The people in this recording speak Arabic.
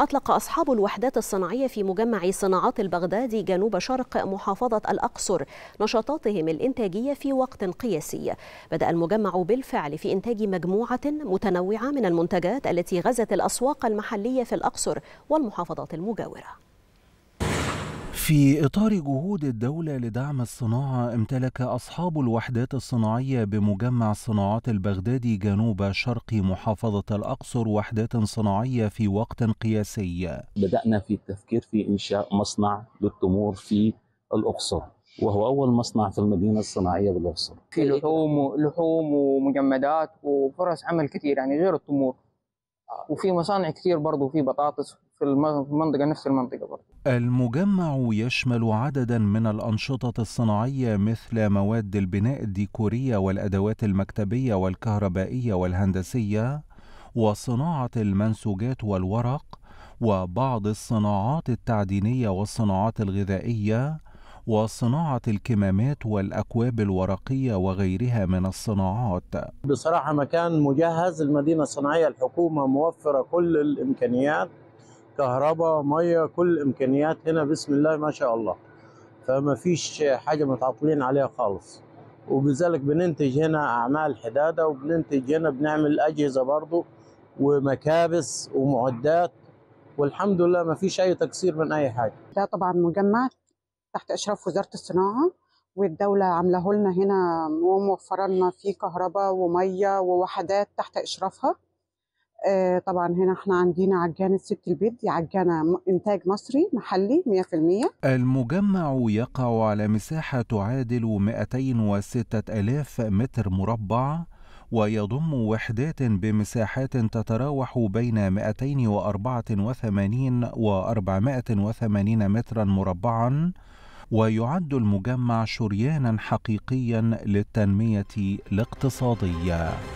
أطلق أصحاب الوحدات الصناعية في مجمع صناعات البغدادي جنوب شرق محافظة الأقصر نشاطاتهم الإنتاجية في وقت قياسي بدأ المجمع بالفعل في إنتاج مجموعة متنوعة من المنتجات التي غزت الأسواق المحلية في الأقصر والمحافظات المجاورة في إطار جهود الدولة لدعم الصناعة امتلك أصحاب الوحدات الصناعية بمجمع صناعات البغدادي جنوب شرق محافظة الأقصر وحدات صناعية في وقت قياسي بدأنا في التفكير في إنشاء مصنع للتمور في الأقصر وهو أول مصنع في المدينة الصناعية بالأقصر في لحوم لحوم ومجمدات وفرص عمل كثير يعني غير التمور وفي مصانع كثير برضه في بطاطس في المنطقة نفس المنطقة برضه المجمع يشمل عددا من الأنشطة الصناعية مثل مواد البناء الديكورية والأدوات المكتبية والكهربائية والهندسية وصناعة المنسوجات والورق وبعض الصناعات التعدينية والصناعات الغذائية وصناعة الكمامات والأكواب الورقية وغيرها من الصناعات بصراحة مكان مجهز المدينة الصناعية الحكومة موفرة كل الإمكانيات كهرباء مية كل الإمكانيات هنا بسم الله ما شاء الله فما فيش حاجة متعطلين عليها خالص وبذلك بننتج هنا أعمال حدادة وبننتج هنا بنعمل أجهزة برضه ومكابس ومعدات والحمد لله ما فيش اي تقصير من اي حاجه ده طبعا مجمع تحت اشراف وزاره الصناعه والدوله عامله لنا هنا وموفره لنا فيه كهرباء وميه ووحدات تحت اشرافها آه، طبعا هنا احنا عندنا عجانة ست البيت دي عجانة انتاج مصري محلي 100% المجمع يقع على مساحة تعادل 206000 متر مربع ويضم وحدات بمساحات تتراوح بين 284 و 480 مترا مربعا ويعد المجمع شريانا حقيقيا للتنميه الاقتصاديه